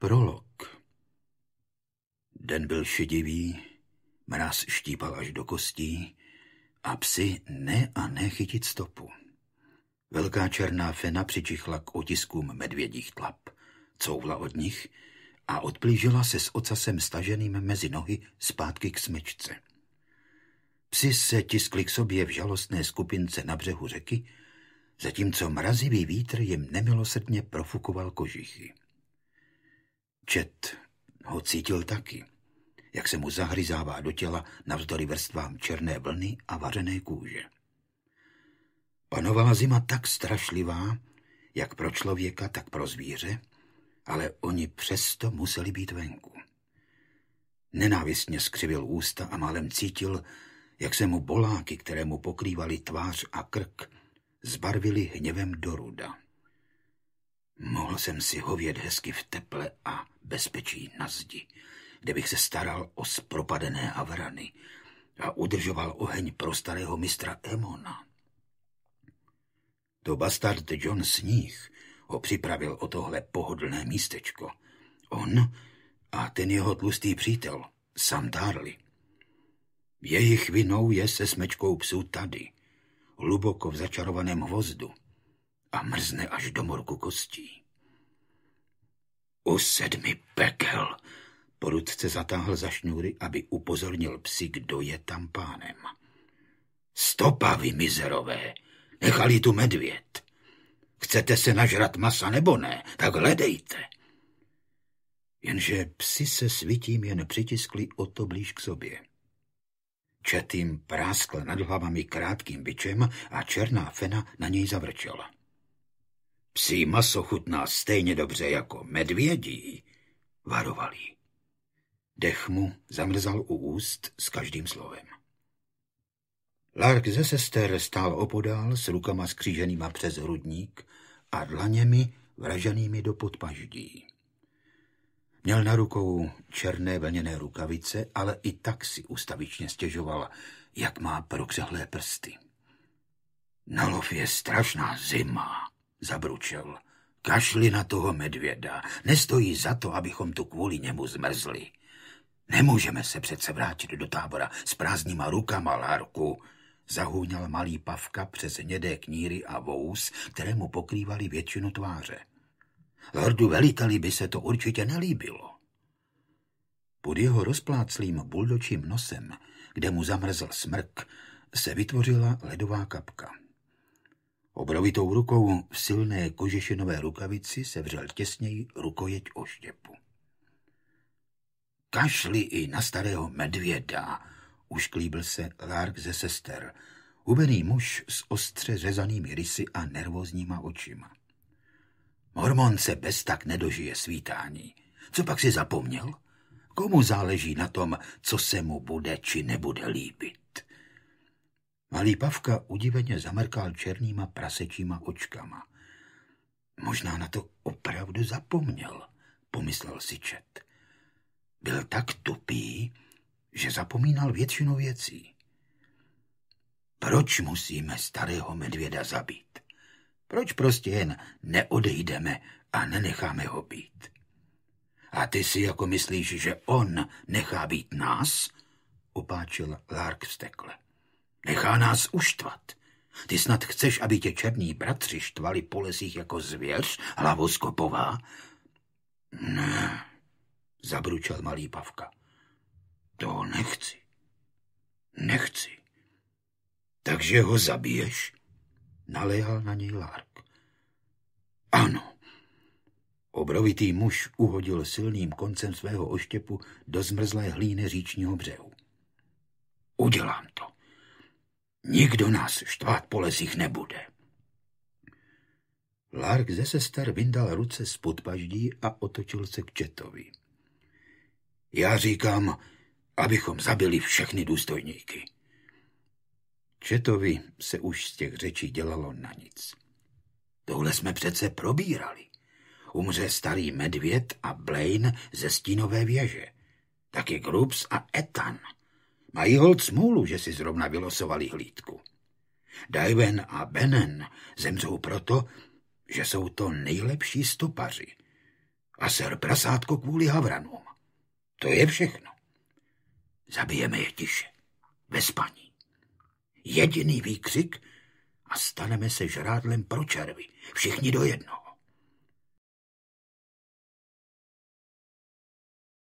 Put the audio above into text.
Prolog Den byl šedivý, mraz štípal až do kostí a psi ne a ne chytit stopu. Velká černá fena přičichla k otiskům medvědích tlap, couvla od nich a odplížila se s ocasem staženým mezi nohy zpátky k smečce. Psi se tiskli k sobě v žalostné skupince na břehu řeky, zatímco mrazivý vítr jim nemilosrdně profukoval kožichy. Čet ho cítil taky, jak se mu zahryzává do těla navzdory vrstvám černé vlny a vařené kůže. Panovala zima tak strašlivá, jak pro člověka, tak pro zvíře, ale oni přesto museli být venku. Nenávistně skřivil ústa a málem cítil, jak se mu boláky, které mu pokrývaly tvář a krk, zbarvili hněvem do ruda jsem si hovět hezky v teple a bezpečí na zdi, kde bych se staral o spropadené avrany a udržoval oheň pro starého mistra Emona. To bastard John Sníh ho připravil o tohle pohodlné místečko. On a ten jeho tlustý přítel, Sam Darley. Jejich vinou je se smečkou psů tady, hluboko v začarovaném hvozdu a mrzne až do morku kostí u sedmi pekel. Porudce zatáhl za šňůry, aby upozornil psi, kdo je tam pánem. Stopa, vy mizerové, nechali tu medvěd. Chcete se nažrat masa nebo ne, tak hledejte. Jenže psi se svitím jen přitiskli o to blíž k sobě. Četým práskl nad hlavami krátkým byčem a černá fena na něj zavrčela. Psí maso chutná stejně dobře jako medvědí, varoval jí. Dech mu zamrzal u úst s každým slovem. Lark ze sester stál opodál s rukama skříženýma přes hrudník a dlaněmi vraženými do podpaždí. Měl na rukou černé vlněné rukavice, ale i tak si ustavičně stěžoval, jak má prokřehlé prsty. Na lov je strašná zima, zabručel. Kašli na toho medvěda. Nestojí za to, abychom tu kvůli němu zmrzli. Nemůžeme se přece vrátit do tábora s prázdnýma rukama, Lárku. Zahůňal malý pavka přes hnědé kníry a vous, které mu pokrývaly většinu tváře. Lordu veliteli by se to určitě nelíbilo. Pod jeho rozpláclým buldočím nosem, kde mu zamrzl smrk, se vytvořila ledová kapka. Obrovitou rukou v silné kožešinové rukavici se vřel těsněji rukojeť o štěpu. Kašli i na starého medvěda, ušklíbil se Lark ze sester, hubený muž s ostře řezanými rysy a nervózníma očima. Mormon se bez tak nedožije svítání. Co pak si zapomněl? Komu záleží na tom, co se mu bude či nebude líbit? Malý Pavka udiveně zamrkal černýma prasečíma očkama. Možná na to opravdu zapomněl, pomyslel si Čet. Byl tak tupý, že zapomínal většinu věcí. Proč musíme starého medvěda zabít? Proč prostě jen neodejdeme a nenecháme ho být? A ty si jako myslíš, že on nechá být nás? Opáčil Lark vstekle. stekle. Nechá nás uštvat. Ty snad chceš, aby tě černí bratři štvali po lesích jako zvěř, hlavoskopová? Ne, zabručel malý Pavka. To nechci. Nechci. Takže ho zabiješ? Naléhal na něj Lark. Ano. Obrovitý muž uhodil silným koncem svého oštěpu do zmrzlé hlíny říčního břehu. Udělám to. Nikdo nás štvát po lesích nebude. Lark ze sestar vyndal ruce z podpaždí a otočil se k Četovi. Já říkám, abychom zabili všechny důstojníky. Četovi se už z těch řečí dělalo na nic. Tohle jsme přece probírali. Umře starý medvěd a Blaine ze stínové věže. Taky Grubs a Etan. Mají hold smůlu, že si zrovna vylosovali hlídku. Dajven a Benen zemřou proto, že jsou to nejlepší stopaři. A ser prasátko kvůli havranům. To je všechno. Zabijeme je tiše, ve spaní. Jediný výkřik a staneme se žrádlem pro červy. Všichni do jednoho.